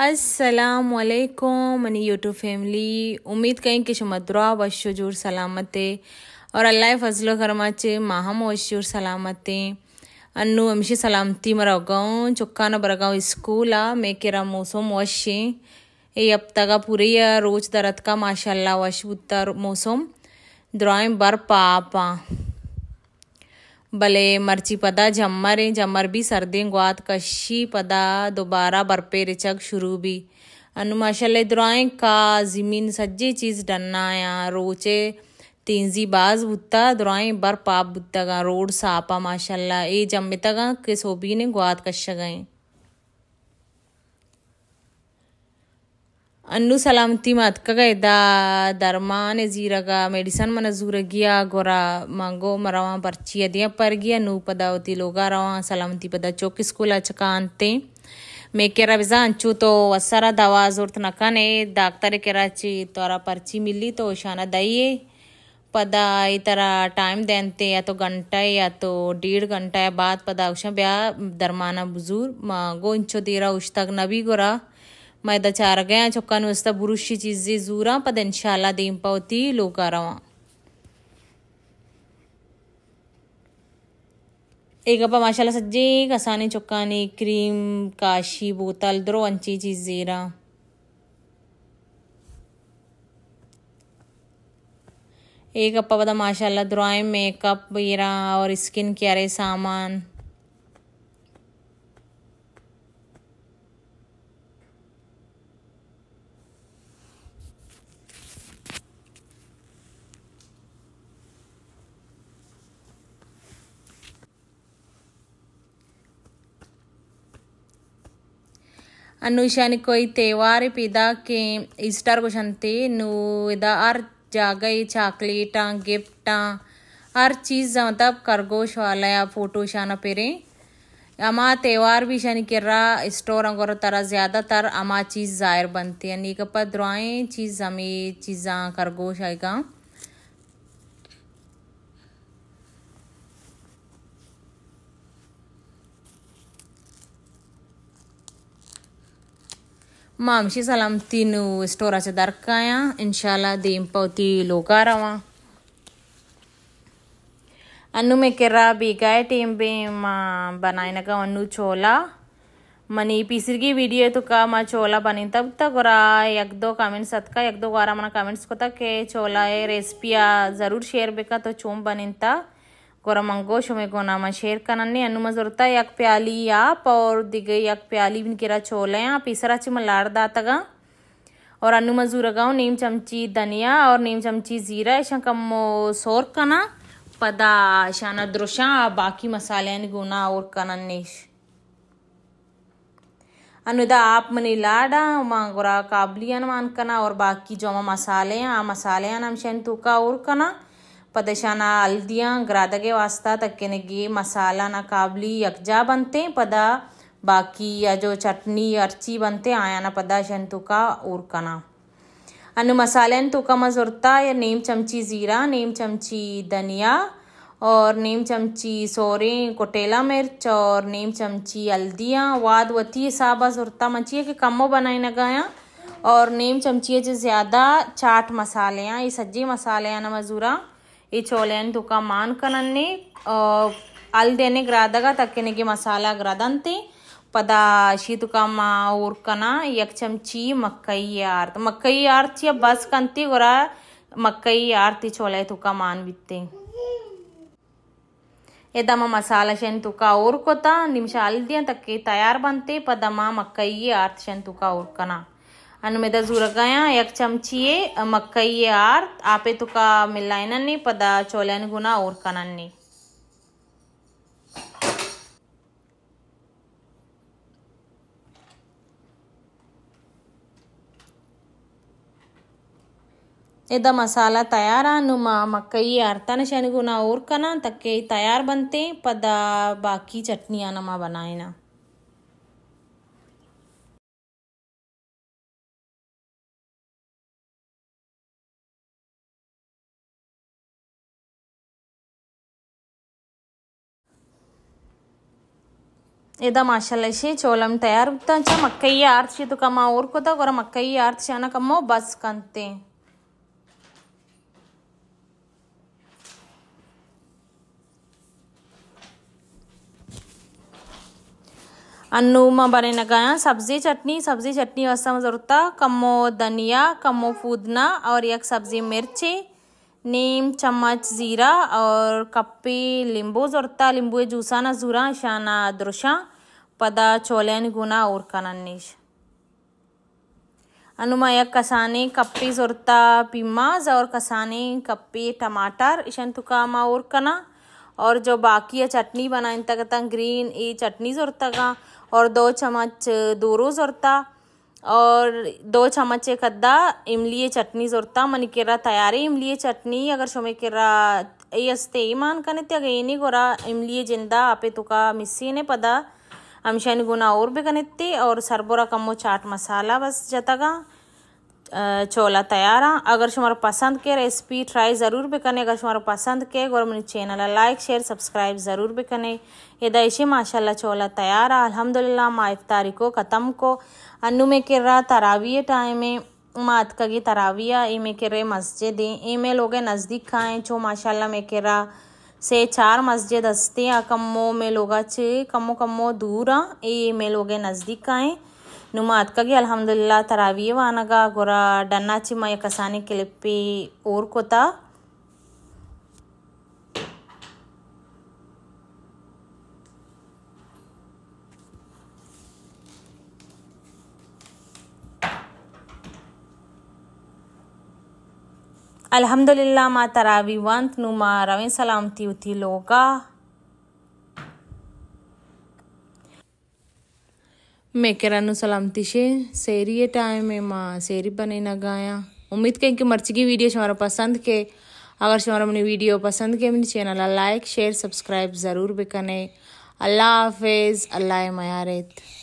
असलकुम money YouTube family उम्मीद कहीं कि शुमदरा वशुजूर सलामतें और अल्लाह फजल करमाचे माहम वशुर सलामतें अनु अमशी सलामती मरगाँव चुक्काना बरगाँव स्कूल आ मैं केरा मौसम वशे ये अब तक पूरे रोज दरत का माशाला वश बुत्ता मौसम दुआएं बर पापा भले ಬಲೆ ಮರ್ಚಿ ಪದ ಜಮ್ಮರೆ ಜಮ್ಮರ್ ಬಿ ಸರ್ದಿಂಗ್ ಗ್ವಾತ್ ಕಶಿ ಪದ दोबारा बरपेर चक शुरू भी अनु माशाल्लाह दुआएं का ज़मीन सज्जी चीज़ डन्ना या रोचे तेंजी बाज बुत्ता दुआएं बर पाप बुत्ता रोड सापा माशाल्लाह ए जम्मितगा के सोबी ने गुआत कश गए अन्नू सलामती मत गए दा ने जीरगा मेडिसन मन जूर गिया गोरा मांगो मरवा पर्ची अदिया पर गिया नू पदावती लोगा रवा सलामती पदा चौक स्कूल अचकान ते मैं केरा बिजा अंचू तो वसारा दवा जरूरत न ने डाक्टर ची तोरा पर्ची मिली तो इशाना दइए पदा ई तरह टाइम देनते या तो घंटा या तो डेढ़ घंटा बाद पदा उशा ब्याह दरमाना बुजूर मांगो इंचो तेरा उश तक नबी गोरा మైదచారగా చొక్కాను వస్తా బురుషి చిజ్జి జూరా పదెన్షాలా దీంపవతి లోకారవ ఏగప్ప మసాల సజ్జి కసాని చొక్కాని క్రీమ్ కాశీ బోతల్ ద్రో అంచి చిజ్జీరా एक अप्पा बदा माशाल्लाह ड्राइंग मेकअप वगैरह और स्किन केयर सामान अनुशानिकोयते ವಾರಿಪಿದ ಕೆ ಈಸ್ಟರ್ ಗುಶಂತೆ ನೂದ ಅರ್ ಜಾಗೈ ಚಾಕ್ಲೇಟ ಗಿफ्ट हर चीज़ मतलब खरगोश वाला या फोटो शाना पेरे अमा त्योहार भी शनि के रा स्टोर अंगोर तरह ज़्यादातर अमा चीज़ ज़ाहिर बनती है नीकपा द्राएँ चीज़ हमें चीज़ा खरगोश आएगा mamshi salamti nu stora se darkaya inshallah de impauti lokarawa अन्नु में केरा बेगाए टेम बे माँ बनाए ना का अन्नु छोला मनी पीसर की वीडियो तो का माँ चोला बनी तब तक और एक दो कमेंट्स सत का एक दो वारा मना कमेंट्स को तक के छोला रेसिपिया ज़रूर शेयर बेका तो चूम बनी तक कोरमंगोश मेकोनामा शेर का कनन्ने अनुमजुरता यक प्याली या पौर दिगे यक प्याली बिनकिरा छोले आप इसरा चिम लाड़ दातगा और अनुमजूरगाओ नीम चमची धनिया और नीम चमची जीरा ऐसा कमो सोर का ना पदा ऐसा ना दृशा बाकी मसाले ने गुना और का कनन्नेश अनुदा आप मनी लाड़ा मांगोरा काबलियन मान कना और बाकी जो मसाले हैं आ मसाले हैं हम शेन तुका और कना ಪದಶನ ग्रादगे ಗ್ರಾದಗೆ ವಾಸ್ತಾ मसाला ना काबली यकजा बनते पदा बाकी या जो चटनी अर्ची बनते आया ना पदा शंतुका उरकना अनु मसाले तुका मजुरता या नीम चमची ज़ीरा नीम चमची धनिया और नीम चमची सोरे कोटेला मिर्च और नीम चमची हल्दियाँ वाद वती साबा जुरता मचिए कि कमो बनाए न गया और नीम चमची जो ज़्यादा चाट मसाले हैं ये सज्जी मसाले ना मजूरा ಚೋಲೆಂದುಕ ಮಾನ್ಕನನ್ನೇ ಅಲ್ದೇನೆ ಗ್ರಾದಾಗ ತಕ್ಕೆನೆಗೆ ಮಸಾಲ ಗ್ರದಂತೆ ಪದ ಶೀತುಕಮ್ಮ ಊರ್ಕನ ಯಕ್ ಚಮಚಿ ಮಕ್ಕೈ ಆರ್ತ್ ಮಕ್ಕೈ ಆರ್ತಿಯ ಬಸ್ಕಂತಿ ಗೊರ ಮಕ್ಕೈ ಆರ್ತಿ ಚೋಲೆ ತುಕ ಮಾನ್ವಿತ್ತೆ ಎದಮ್ಮ ಮಸಾಲ ಶೆಂತುಕ ಊರ್ಕೋತ ನಿಮಿಷ ಅಲ್ದಿ ಅಂತಕ್ಕೆ ತಯಾರು ಬಂತೆ ಪದಮ್ಮ ಮಕ್ಕೈ ಆರ್ತಿ ಶೆಂತುಕ ಊರ್ಕನ ಅನ್ಮೇದ ಜುರಗಾಯ ಯಕ್ ಚಮಚಿಯೇ ಮಕ್ಕಯ್ಯೆ ಆರ್ ಆಪೆ ತುಕ ಮಿಲ್ಲಾಯ್ನನ್ನಿ पद ಚೋಲೆನ್ गुना ಊರ್ಕನನ್ನಿ यदा मसाला तैयार नुमा मकई अर्थान शनगुना और कना तक तैयार बनते पद बाकी चटनियाँ नमा बनाए ना यदा माशाल्लाह चोलम तैयार होता अच्छा आरती तो कमा और को तक आरती आना कमो बस कंते अन्नू बने नगाया सब्जी चटनी सब्जी चटनी वस्तम जरूरत कमो धनिया कमो फूदना और एक सब्जी मिर्ची नीम चम्मच जीरा और कप्पी लींबू जरूरत लींबू जूसा ना जूरा शाना दुरुशा पदा गुना ఊర్కనన్నీష్ अनुमय कसाने कप्पी सुरता पिमाज और कसाने कप्पी टमाटर इशन तुका मा और कना और जो बाकी है चटनी बना इन तक ग्रीन ई चटनी जोरता का और दो चम्मच दूरू जोरता और दो चम्मच कद्दा इमली चटनी जोरता मन तैयार तैयारी इमली चटनी अगर शोमे केरा ये अस्ते ईमान कने त्याग ये नहीं गोरा इमली जिंदा आपे तुका मिस्सी ने पदा और भी ಬೇಕನೆತ್ತಿ और सरबोरा ಕಮ್ಮು चाट ಮಸಾಲಾ बस जता चोला तैयार अगर शुमार पसंद के रेसिपी ट्राई ज़रूर भी करें अगर शुमार पसंद के और मेरे चैनल लाइक शेयर सब्सक्राइब ज़रूर भी करें ये दैशी माशाल्लाह चोला तैयार है अल्हम्दुलिल्लाह माँ इफ्तारी को ख़त्म को अनु में कर रहा तरावी टाइम में मात का की तराविया ई में कर रहे मस्जिद ई में लोग नज़दीक खाएँ चो माशाला में कर रहा से चार मस्जिद हस्ते आ कम्मो में लोग कम्मो कम्मो दूर आ ये में लोग नज़दीक आए नुमाद कगे अलहमदिल्ला तरावी वानगा गोरा डन्ना चिमा यकसानी क्लिपी और कोता अलहमदुल्ला मा तरावी वंत नु नुमा रवें सलामती उती लोगा मैं मेकरानु सलामती शे सेरी ये टाइम में माँ सेरी बने ना गाया उम्मीद करें कि मर्ची की वीडियो हमारा पसंद के अगर हमारा मुझे वीडियो पसंद के मेरे चैनल लाइक शेयर सब्सक्राइब ज़रूर भी करें अल्लाह हाफिज़ अल्लाह मयारत